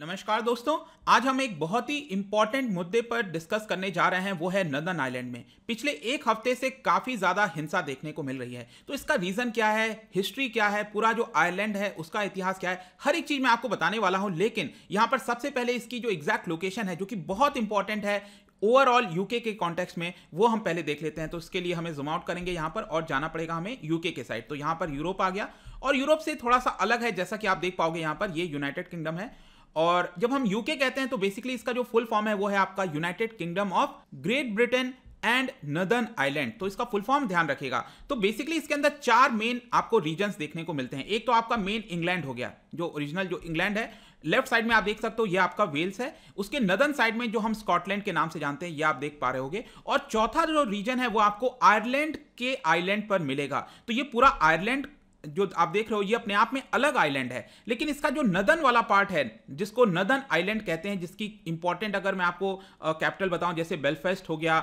नमस्कार दोस्तों आज हम एक बहुत ही इम्पॉर्टेंट मुद्दे पर डिस्कस करने जा रहे हैं वो है नदन आइलैंड में पिछले एक हफ्ते से काफ़ी ज़्यादा हिंसा देखने को मिल रही है तो इसका रीज़न क्या है हिस्ट्री क्या है पूरा जो आइलैंड है उसका इतिहास क्या है हर एक चीज़ मैं आपको बताने वाला हूँ लेकिन यहाँ पर सबसे पहले इसकी जो एग्जैक्ट लोकेशन है जो कि बहुत इंपॉर्टेंट है ओवरऑल यूके के कॉन्टेक्स्ट में वो हम पहले देख लेते हैं तो उसके लिए हमें जूम आउट करेंगे यहाँ पर और जाना पड़ेगा हमें यूके के साइड तो यहाँ पर यूरोप आ गया और यूरोप से थोड़ा सा अलग है जैसा कि आप देख पाओगे यहाँ पर ये यूनाइटेड किंगडम है और जब हम यूके कहते हैं तो बेसिकली इसका जो फुल फॉर्म है वो है आपका United Kingdom of Great Britain and Northern island तो इसका फुल फॉर्म ध्यान रखेगा तो बेसिकली इसके अंदर चार मेन आपको रीजन देखने को मिलते हैं एक तो आपका मेन इंग्लैंड हो गया जो ओरिजिनल जो इंग्लैंड है लेफ्ट साइड में आप देख सकते हो ये आपका वेल्स है उसके नदन साइड में जो हम स्कॉटलैंड के नाम से जानते हैं ये आप देख पा रहे होंगे और चौथा जो रीजन है वो आपको आयरलैंड के आइलैंड पर मिलेगा तो ये पूरा आयरलैंड जो आप देख रहे हो ये अपने आप में अलग आइलैंड है लेकिन इसका जो नदन वाला पार्ट है जिसको नदन आइलैंड कहते हैं जिसकी इंपॉर्टेंट अगर मैं आपको कैपिटल बताऊं जैसे बेलफेस्ट हो गया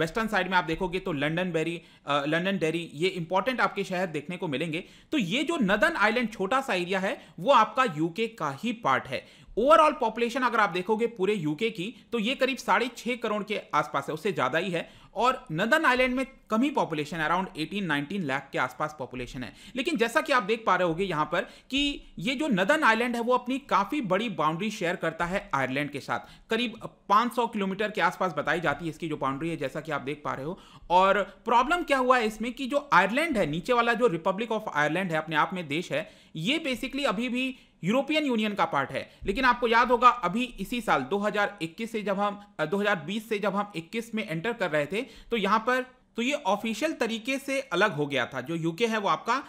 वेस्टर्न साइड में आप देखोगे तो लंडन बेरी लंडन डेरी ये इंपॉर्टेंट आपके शहर देखने को मिलेंगे तो ये जो नदन आइलैंड छोटा सा एरिया है वो आपका यूके का ही पार्ट है ओवरऑल पॉपुलेशन अगर आप देखोगे पूरे यूके की तो ये करीब साढ़े छह करोड़ के आसपास है उससे ज़्यादा ही है और नदन आइलैंड में कमी पॉपुलेशन अराउंड 18-19 लाख के आसपास पॉपुलेशन है लेकिन जैसा कि आप देख पा रहे होगे यहाँ पर कि ये जो नदन आइलैंड है वो अपनी काफ़ी बड़ी बाउंड्री शेयर करता है आयरलैंड के साथ करीब 500 किलोमीटर के आसपास बताई जाती है इसकी जो बाउंड्री है जैसा कि आप देख पा रहे हो और प्रॉब्लम क्या हुआ है इसमें कि जो आयरलैंड है नीचे वाला जो रिपब्लिक ऑफ आयरलैंड है अपने आप में देश है ये बेसिकली अभी भी यूरोपियन यूनियन का पार्ट है लेकिन आपको याद होगा अभी इसी साल 2021 से जब हम 2020 से जब हम 21 में एंटर कर रहे थे तो यहां पर तो ये ऑफिशियल तरीके से अलग हो गया था जो यूके है वो आपका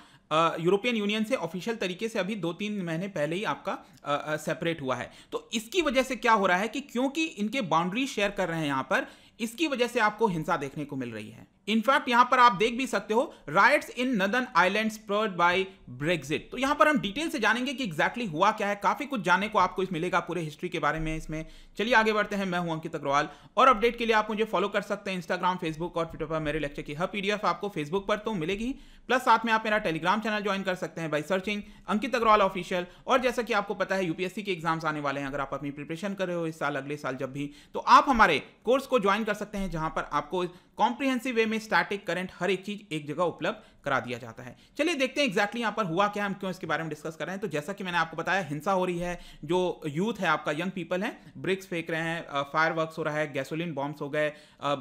यूरोपियन यूनियन से ऑफिशियल तरीके से अभी दो तीन महीने पहले ही आपका सेपरेट हुआ है तो इसकी वजह से क्या हो रहा है कि क्योंकि इनके बाउंड्री शेयर कर रहे हैं यहां पर इसकी वजह से आपको हिंसा देखने को मिल रही है इनफैक्ट यहां पर आप देख भी सकते हो rights in Northern island spurred by Brexit तो यहां पर हम डिटेल से जानेंगे कि एग्जैक्टली exactly हुआ क्या है काफी कुछ जानने को आपको इस मिलेगा पूरे हिस्ट्री के बारे में इसमें चलिए आगे बढ़ते हैं मैं हूं अंकित अग्रवाल और अपडेट के लिए आप मुझे फॉलो कर सकते हैं इंस्टाग्राम फेसबुक और ट्विटर पर मेरे लेक्चर की हर पीडीएफ आपको फेसबुक पर तो मिलेगी प्लस साथ में आप मेरा टेलीग्राम चैनल ज्वाइन कर सकते हैं by searching Ankit Agrawal official और जैसा कि आपको पता है यूपीएससी के एग्जाम्स आने वाले हैं अगर आप अपनी प्रिपरेशन कर रहे हो इस साल अगले साल जब भी तो आप हमारे कोर्स को ज्वाइन कर सकते हैं जहां पर आपको कॉम्प्रिहेंसिव वे में स्टैटिक करंट हर एक चीज एक जगह उपलब्ध करा दिया जाता है चलिए देखते हैं एक्जैक्टली यहाँ पर हुआ क्या हम क्यों इसके बारे में डिस्कस कर रहे हैं तो जैसा कि मैंने आपको बताया हिंसा हो रही है जो यूथ है आपका यंग पीपल है ब्रिक्स फेंक रहे हैं फायर हो रहा है गैसोलिन बॉम्ब्स हो गए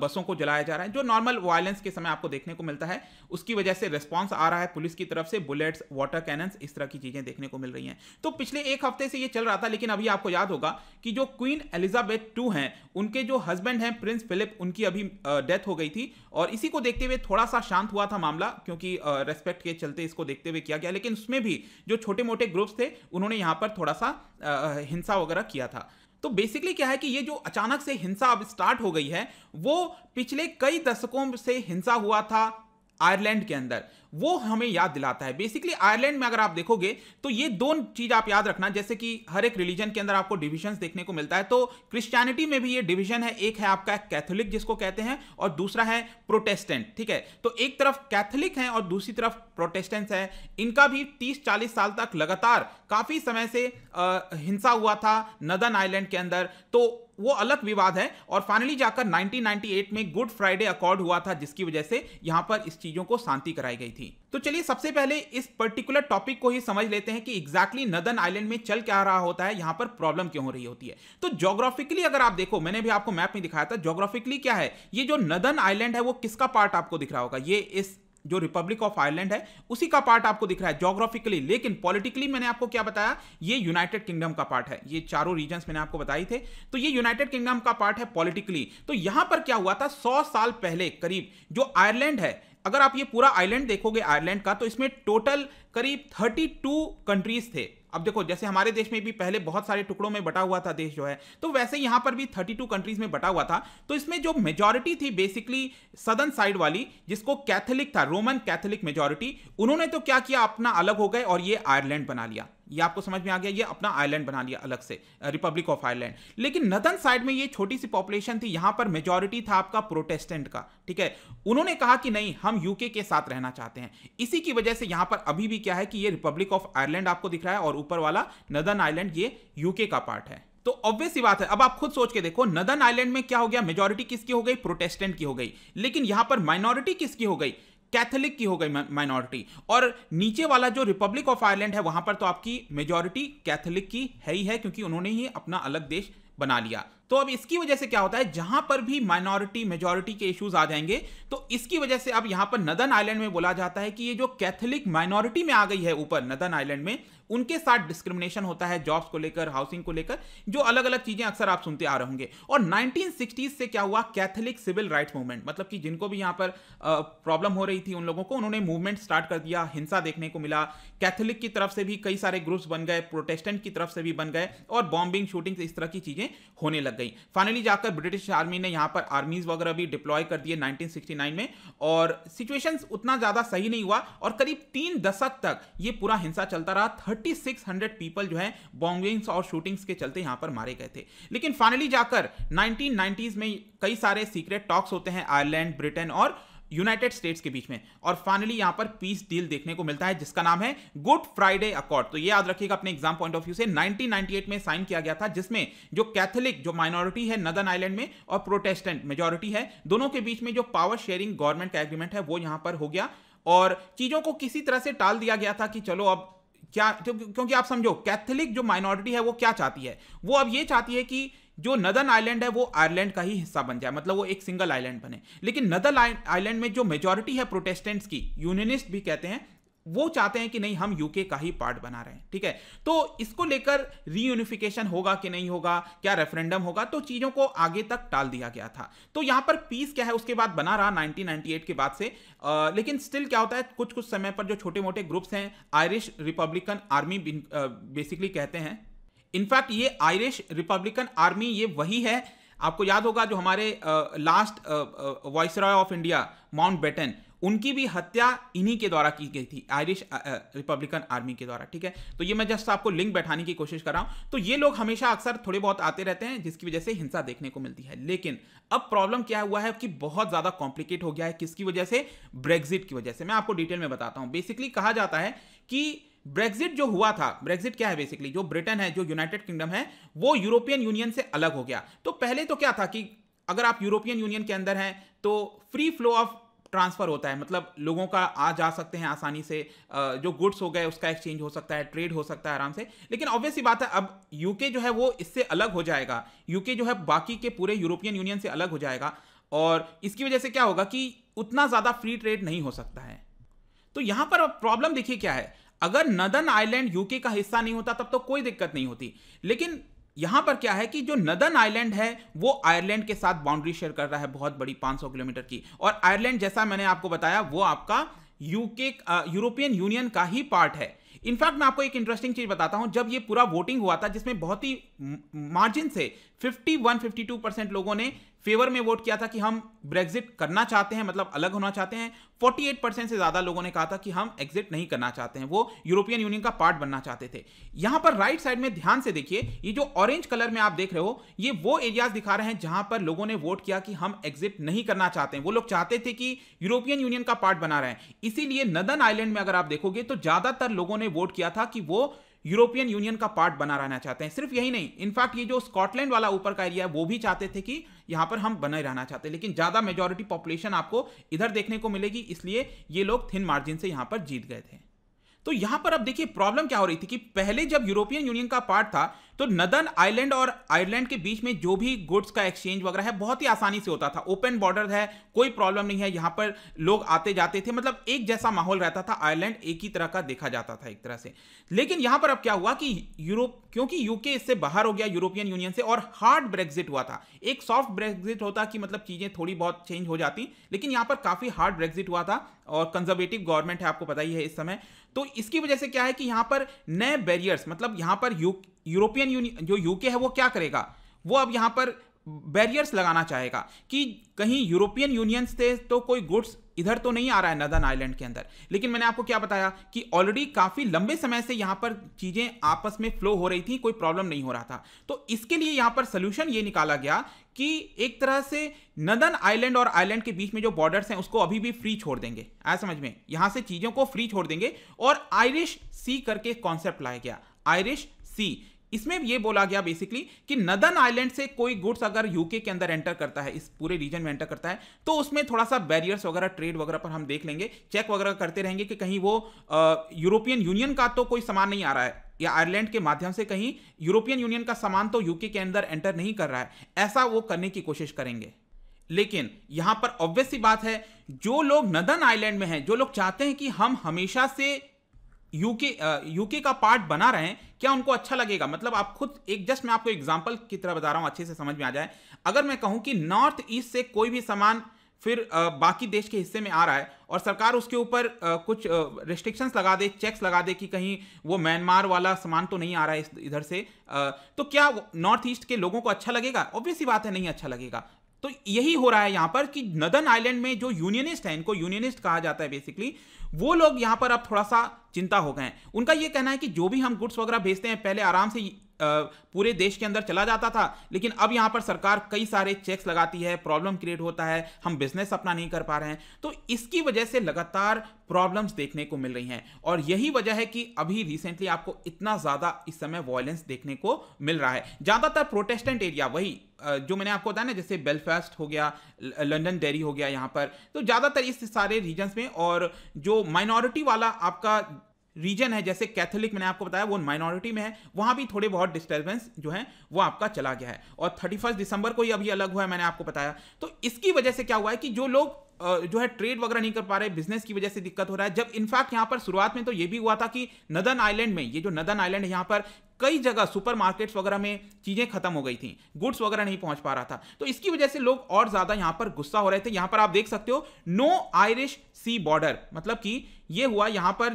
बसों को जलाया जा रहा है जो नॉर्मल वायलेंस के समय आपको देखने को मिलता है उसकी वजह से रिस्पॉन्स आ रहा है पुलिस की तरफ से बुलेट्स वाटर कैनन्स इस तरह की चीजें देखने को मिल रही हैं तो पिछले एक हफ्ते से यह चल रहा था लेकिन अभी आपको याद होगा कि जो क्वीन एलिजाबेथ टू हैं उनके जो हस्बैंड हैं प्रिंस फिलिप उनकी अभी डेथ हो गई थी और इसी को देखते हुए थोड़ा सा शांत हुआ था मामला क्योंकि रेस्पेक्ट के चलते इसको देखते हुए किया गया लेकिन उसमें भी जो छोटे मोटे ग्रुप्स थे उन्होंने यहाँ पर थोड़ा सा हिंसा वगैरह किया था तो बेसिकली क्या है कि ये जो अचानक से हिंसा अब स्टार्ट हो गई है वो पिछले कई दशकों से हिंसा हुआ था आयरलैंड के अंदर वो हमें याद दिलाता है बेसिकली आयरलैंड में अगर आप देखोगे तो ये दो चीज आप याद रखना जैसे कि हर एक रिलीजन के अंदर आपको डिविजन देखने को मिलता है तो क्रिश्चियनिटी में भी ये डिविजन है एक है आपका कैथोलिक जिसको कहते हैं और दूसरा है प्रोटेस्टेंट ठीक है तो एक तरफ कैथोलिक है और दूसरी तरफ प्रोटेस्टेंट है इनका भी तीस चालीस साल तक लगातार काफी समय से आ, हिंसा हुआ था नदन आइलैंड के अंदर तो वो अलग विवाद है और फाइनली जाकर 1998 में गुड फ्राइडे अकॉर्ड हुआ था जिसकी वजह से यहां पर इस चीजों को शांति कराई गई थी तो चलिए सबसे पहले इस पर्टिकुलर टॉपिक को ही समझ लेते हैं कि एग्जैक्टली नदन आइलैंड में चल क्या रहा होता है यहां पर प्रॉब्लम क्यों हो रही होती है तो जोग्राफिकली अगर आप देखो मैंने भी आपको मैप में दिखाया था जोग्राफिकली क्या है ये जो नदन आइलैंड है वो किसका पार्ट आपको दिख रहा होगा ये इस जो रिपब्लिक ऑफ आयरलैंड है उसी का पार्ट आपको दिख रहा है जोग्राफिकली लेकिन पॉलिटिकली मैंने आपको क्या बताया ये यूनाइटेड किंगडम का पार्ट है ये चारों रीजन मैंने आपको बताई थे तो ये यूनाइटेड किंगडम का पार्ट है पॉलिटिकली तो यहां पर क्या हुआ था सौ साल पहले करीब जो आयरलैंड है अगर आप ये पूरा आइलैंड देखोगे आयरलैंड का तो इसमें टोटल करीब 32 कंट्रीज थे अब देखो जैसे हमारे देश में भी पहले बहुत सारे टुकड़ों में बटा हुआ था देश जो है तो वैसे यहां पर भी 32 कंट्रीज में बटा हुआ था तो इसमें जो मेजॉरिटी थी बेसिकली सदर्न साइड वाली जिसको कैथोलिक था रोमन कैथोलिक मेजॉरिटी उन्होंने तो क्या किया अपना अलग हो गए और ये आयरलैंड बना लिया ये आपको समझ में आ गया ये अपना आइलैंड बना लिया अलग से रिपब्लिक ऑफ आयरलैंड लेकिन नदन साइड में ये छोटी सी पॉपुलेशन थी यहां पर मेजोरिटी था आपका प्रोटेस्टेंट का ठीक है उन्होंने कहा कि नहीं हम यूके के साथ रहना चाहते हैं इसी की वजह से यहां पर अभी भी क्या है कि ये रिपब्लिक ऑफ आयरलैंड आपको दिख रहा है और ऊपर वाला नदन आइलैंड ये यूके का पार्ट है तो ऑब्वियस ही बात है अब आप खुद सोच के देखो नदन आइलैंड में क्या हो गया मेजोरिटी किसकी हो गई प्रोटेस्टेंट की हो गई लेकिन यहां पर माइनॉरिटी किसकी हो गई कैथोलिक की हो गई माइनॉरिटी और नीचे वाला जो रिपब्लिक ऑफ आयरलैंड है वहां पर तो आपकी मेजोरिटी कैथोलिक की है ही है क्योंकि उन्होंने ही अपना अलग देश बना लिया तो अब इसकी वजह से क्या होता है जहां पर भी माइनॉरिटी मेजोरिटी के इश्यूज आ जाएंगे तो इसकी वजह से अब यहां पर नदन आइलैंड में बोला जाता है कि ये जो कैथोलिक माइनॉरिटी में आ गई है ऊपर नदन आइलैंड में उनके साथ डिस्क्रिमिनेशन होता है जॉब्स को लेकर हाउसिंग को लेकर जो अलग अलग चीजें अक्सर आप सुनते आ रहे होंगे और नाइनटीन से क्या हुआ कैथलिक सिविल राइट मूवमेंट मतलब कि जिनको भी यहां पर प्रॉब्लम हो रही थी उन लोगों को उन्होंने मूवमेंट स्टार्ट कर दिया हिंसा देखने को मिला कैथलिक की तरफ से भी कई सारे ग्रुप्स बन गए प्रोटेस्टेंट की तरफ से भी बन गए और बॉम्बिंग शूटिंग इस तरह की चीजें होने लग गई फाइनली जाकर ब्रिटिश आर्मी ने यहां पर आर्मीज वगैरह भी डिप्लॉय कर दिए 1969 में और सिचुएशन उतना ज्यादा सही नहीं हुआ और करीब तीन दशक तक यह पूरा हिंसा चलता रहा 3600 पीपल जो है बॉम्बिंग्स और शूटिंग्स के चलते यहां पर मारे गए थे लेकिन फाइनली जाकर 1990s में कई सारे सीक्रेट टॉक्स होते हैं आयरलैंड ब्रिटेन और यूनाइटेड स्टेट्स के बीच में और फाइनली यहां पर पीस डील देखने को मिलता है जिसका नाम है गुड फ्राइडे अकॉर्ड तो ये याद रखिएगा अपने एग्जाम पॉइंट ऑफ व्यू से 1998 में साइन किया गया था जिसमें जो कैथोलिक जो माइनॉरिटी है नदन आइलैंड में और प्रोटेस्टेंट मेजोरिटी है दोनों के बीच में जो पावर शेयरिंग गवर्नमेंट का एग्रीमेंट है वो यहां पर हो गया और चीजों को किसी तरह से टाल दिया गया था कि चलो अब क्या तो क्योंकि आप समझो कैथोलिक जो माइनॉरिटी है वो क्या चाहती है वो अब ये चाहती है कि जो नदन आइलैंड है वो आयरलैंड का ही हिस्सा बन जाए मतलब वो एक सिंगल आइलैंड बने लेकिन नदन आइलैंड में जो मेजोरिटी है प्रोटेस्टेंट्स की यूनियनिस्ट भी कहते हैं वो चाहते हैं कि नहीं हम यूके का ही पार्ट बना रहे हैं ठीक है तो इसको लेकर रीयूनिफिकेशन होगा कि नहीं होगा क्या रेफरेंडम होगा तो चीजों को आगे तक टाल दिया गया था तो यहां पर पीस क्या है उसके बाद बना रहा 1998 के बाद से आ, लेकिन स्टिल क्या होता है कुछ कुछ समय पर जो छोटे मोटे ग्रुप्स हैं आयरिश रिपब्लिकन आर्मी बेसिकली कहते हैं इनफैक्ट ये आयरिश रिपब्लिकन आर्मी ये वही है आपको याद होगा जो हमारे last viceroy of India Mountbatten उनकी भी हत्या इन्हीं के द्वारा की गई थी आयरिश रिपब्लिकन आर्मी के द्वारा ठीक है तो ये मैं जस्ट आपको लिंक बैठाने की कोशिश कर रहा हूं तो ये लोग हमेशा अक्सर थोड़े बहुत आते रहते हैं जिसकी वजह से हिंसा देखने को मिलती है लेकिन अब प्रॉब्लम क्या हुआ है कि बहुत ज्यादा कॉम्प्लिकेट हो गया है किसकी वजह से ब्रेग्जिट की वजह से मैं आपको डिटेल में बताता हूं बेसिकली कहा जाता है कि ब्रेग्जिट जो हुआ था ब्रेग्जिट क्या है बेसिकली जो ब्रिटेन है जो यूनाइटेड किंगडम है वो यूरोपियन यूनियन से अलग हो गया तो पहले तो क्या था कि अगर आप यूरोपियन यूनियन के अंदर हैं तो फ्री फ्लो ऑफ ट्रांसफ़र होता है मतलब लोगों का आ जा सकते हैं आसानी से जो गुड्स हो गए उसका एक्सचेंज हो सकता है ट्रेड हो सकता है आराम से लेकिन ऑब्वियसली बात है अब यूके जो है वो इससे अलग हो जाएगा यूके जो है बाकी के पूरे यूरोपियन यूनियन से अलग हो जाएगा और इसकी वजह से क्या होगा कि उतना ज़्यादा फ्री ट्रेड नहीं हो सकता है तो यहाँ पर प्रॉब्लम देखिए क्या है अगर नदन आइलैंड यूके का हिस्सा नहीं होता तब तो कोई दिक्कत नहीं होती लेकिन यहां पर क्या है कि जो नदन आइलैंड है वो आयरलैंड के साथ बाउंड्री शेयर कर रहा है बहुत बड़ी 500 किलोमीटर की और आयरलैंड जैसा मैंने आपको बताया वो आपका यूके यूरोपियन यूनियन का ही पार्ट है इनफैक्ट मैं आपको एक इंटरेस्टिंग चीज बताता हूं जब ये पूरा वोटिंग हुआ था जिसमें बहुत ही मार्जिन से 51 52 परसेंट लोगों ने फेवर में वोट किया था कि हम ब्रेग्जिट करना चाहते हैं मतलब अलग होना चाहते हैं 48 परसेंट से ज़्यादा लोगों ने कहा था कि हम एग्जिट नहीं करना चाहते हैं वो यूरोपियन यूनियन का पार्ट बनना चाहते थे यहां पर राइट साइड में ध्यान से देखिए ये जो ऑरेंज कलर में आप देख रहे हो ये वो एरियाज दिखा रहे हैं जहां पर लोगों ने वोट किया कि हम एग्जिट नहीं करना चाहते हैं वो लोग चाहते थे कि यूरोपियन यूनियन का पार्ट बना रहे हैं इसीलिए नदन आइलैंड में अगर आप देखोगे तो ज़्यादातर लोगों ने वोट किया था कि वो यूरोपियन यूनियन का पार्ट बना रहना चाहते हैं सिर्फ यही नहीं इनफैक्ट ये जो स्कॉटलैंड वाला ऊपर का एरिया है वो भी चाहते थे कि यहाँ पर हम बने रहना चाहते हैं लेकिन ज़्यादा मेजोरिटी पॉपुलेशन आपको इधर देखने को मिलेगी इसलिए ये लोग थिन मार्जिन से यहाँ पर जीत गए थे तो यहां पर अब देखिए प्रॉब्लम क्या हो रही थी कि पहले जब यूरोपियन यूनियन का पार्ट था तो नदन आइलैंड और आयरलैंड के बीच में जो भी गुड्स का एक्सचेंज वगैरह है बहुत ही आसानी से होता था ओपन बॉर्डर है कोई प्रॉब्लम नहीं है यहाँ पर लोग आते जाते थे मतलब एक जैसा माहौल रहता था आयरलैंड एक ही तरह का देखा जाता था एक तरह से लेकिन यहाँ पर अब क्या हुआ कि यूरोप क्योंकि यूके इससे बाहर हो गया यूरोपियन यूनियन से और हार्ड ब्रेग्जिट हुआ था एक सॉफ्ट ब्रेग्जिट होता कि मतलब चीज़ें थोड़ी बहुत चेंज हो जाती लेकिन यहाँ पर काफ़ी हार्ड ब्रेग्जिट हुआ था और कंजर्वेटिव गवर्नमेंट है आपको पता ही है इस समय तो इसकी वजह से क्या है कि यहाँ पर नए बैरियर्स मतलब यहाँ पर यूरोपियन यूनियन जो यूके है वो क्या करेगा वो अब यहाँ पर बैरियर्स लगाना चाहेगा कि कहीं यूरोपियन यूनियन से तो कोई गुड्स इधर तो नहीं आ रहा है नदन आइलैंड के अंदर लेकिन मैंने आपको क्या बताया कि ऑलरेडी काफ़ी लंबे समय से यहाँ पर चीज़ें आपस में फ्लो हो रही थी कोई प्रॉब्लम नहीं हो रहा था तो इसके लिए यहाँ पर सोल्यूशन ये निकाला गया कि एक तरह से नदन आइलैंड और आइलैंड के बीच में जो बॉर्डर्स हैं उसको अभी भी फ्री छोड़ देंगे आया समझ में यहाँ से चीज़ों को फ्री छोड़ देंगे और आयरिश सी करके कॉन्सेप्ट लाया गया आयरिश सी इसमें यह बोला गया बेसिकली कि नदन आइलैंड से कोई गुड्स अगर यूके के अंदर एंटर करता है इस पूरे रीजन में एंटर करता है तो उसमें थोड़ा सा बैरियर्स वगैरह ट्रेड वगैरह पर हम देख लेंगे चेक वगैरह करते रहेंगे कि कहीं वो यूरोपियन यूनियन का तो कोई सामान नहीं आ रहा है या आयरलैंड के माध्यम से कहीं यूरोपियन यूनियन का सामान तो यूके के अंदर एंटर नहीं कर रहा है ऐसा वो करने की कोशिश करेंगे लेकिन यहां पर ऑब्वियस सी बात है जो लोग नदन आइलैंड में हैं जो लोग चाहते हैं कि हम हमेशा से यूके यूके का पार्ट बना रहे हैं क्या उनको अच्छा लगेगा मतलब आप खुद एक जस्ट मैं आपको एग्जाम्पल की तरह बता रहा हूं अच्छे से समझ में आ जाए अगर मैं कहूं कि नॉर्थ ईस्ट से कोई भी सामान फिर बाकी देश के हिस्से में आ रहा है और सरकार उसके ऊपर कुछ रिस्ट्रिक्शंस लगा दे चेक्स लगा दे कि कहीं वो म्यांमार वाला सामान तो नहीं आ रहा है इधर से तो क्या नॉर्थ ईस्ट के लोगों को अच्छा लगेगा ऑब्वियसली बात है नहीं अच्छा लगेगा तो यही हो रहा है यहां पर कि नदन आइलैंड में जो यूनियनिस्ट है इनको यूनियनिस्ट कहा जाता है बेसिकली वो लोग यहां पर अब थोड़ा सा चिंता हो गए हैं उनका यह कहना है कि जो भी हम गुड्स वगैरह भेजते हैं पहले आराम से पूरे देश के अंदर चला जाता था लेकिन अब यहाँ पर सरकार कई सारे चेक्स लगाती है प्रॉब्लम क्रिएट होता है हम बिजनेस अपना नहीं कर पा रहे हैं तो इसकी वजह से लगातार प्रॉब्लम्स देखने को मिल रही हैं और यही वजह है कि अभी रिसेंटली आपको इतना ज़्यादा इस समय वॉयलेंस देखने को मिल रहा है ज़्यादातर प्रोटेस्टेंट एरिया वही जो मैंने आपको बताया ना जैसे बेलफास्ट हो गया लंदन डेरी हो गया यहाँ पर तो ज़्यादातर इस सारे रीजन्स में और जो माइनॉरिटी वाला आपका रीजन है जैसे कैथोलिक मैंने आपको बताया वो माइनॉरिटी में है वहां भी थोड़े बहुत डिस्टर्बेंस जो है वो आपका चला गया है और थर्टी दिसंबर को ही अभी अलग हुआ है मैंने आपको बताया तो इसकी वजह से क्या हुआ है कि जो लोग जो है ट्रेड वगैरह नहीं कर पा रहे बिजनेस की वजह से दिक्कत हो रहा है जब इनफैक्ट यहाँ पर शुरुआत में तो ये भी हुआ था कि नदन आइलैंड में ये जो नदन आइलैंड है यहाँ पर कई जगह सुपर मार्केट्स वगैरह में चीज़ें खत्म हो गई थी गुड्स वगैरह नहीं पहुंच पा रहा था तो इसकी वजह से लोग और ज़्यादा यहाँ पर गुस्सा हो रहे थे यहाँ पर आप देख सकते हो नो आयरिश सी बॉर्डर मतलब कि ये हुआ यहाँ पर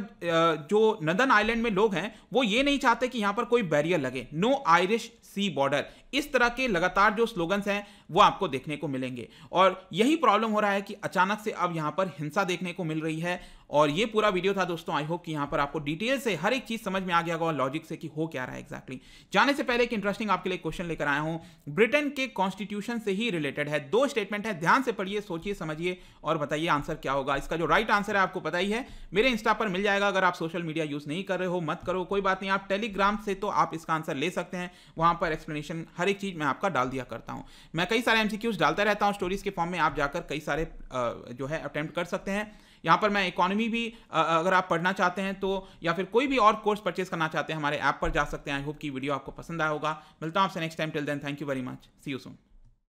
जो नदन आइलैंड में लोग हैं वो ये नहीं चाहते कि यहाँ पर कोई बैरियर लगे नो आयरिश सी बॉर्डर इस तरह के लगातार जो स्लोगन्स हैं वो आपको देखने को मिलेंगे और यही प्रॉब्लम हो रहा है कि अचानक से अब यहाँ पर हिंसा देखने को मिल रही है और ये पूरा वीडियो था दोस्तों आई होप कि यहाँ पर आपको डिटेल से हर एक चीज़ समझ में आ गया होगा और लॉजिक से कि हो क्या रहा है एक्जैक्टली exactly. जाने से पहले एक इंटरेस्टिंग आपके लिए क्वेश्चन लेकर आया हूँ ब्रिटेन के कॉन्स्टिट्यूशन से ही रिलेटेड है दो स्टेटमेंट है ध्यान से पढ़िए सोचिए समझिए और बताइए आंसर क्या होगा इसका जो राइट आंसर है आपको पता ही है मेरे इंस्टा पर मिल जाएगा अगर आप सोशल मीडिया यूज़ नहीं कर रहे हो मत करो कोई बात नहीं आप टेलीग्राम से तो आप इसका आंसर ले सकते हैं वहाँ पर एक्सप्लेनेशन हर एक चीज़ मैं आपका डाल दिया करता हूँ मैं कई सारे एमसीक्यूज डालता रहता हूँ स्टोरीज के फॉर्म में आप जाकर कई सारे जो है अटैम्प्ट कर सकते हैं यहाँ पर मैं इकोनॉमी भी अगर आप पढ़ना चाहते हैं तो या फिर कोई भी और कोर्स परचेज करना चाहते हैं हमारे ऐप पर जा सकते हैं आई होप कि वीडियो आपको पसंद आया होगा मिलता हूँ आपसे next time till then thank you very much see you soon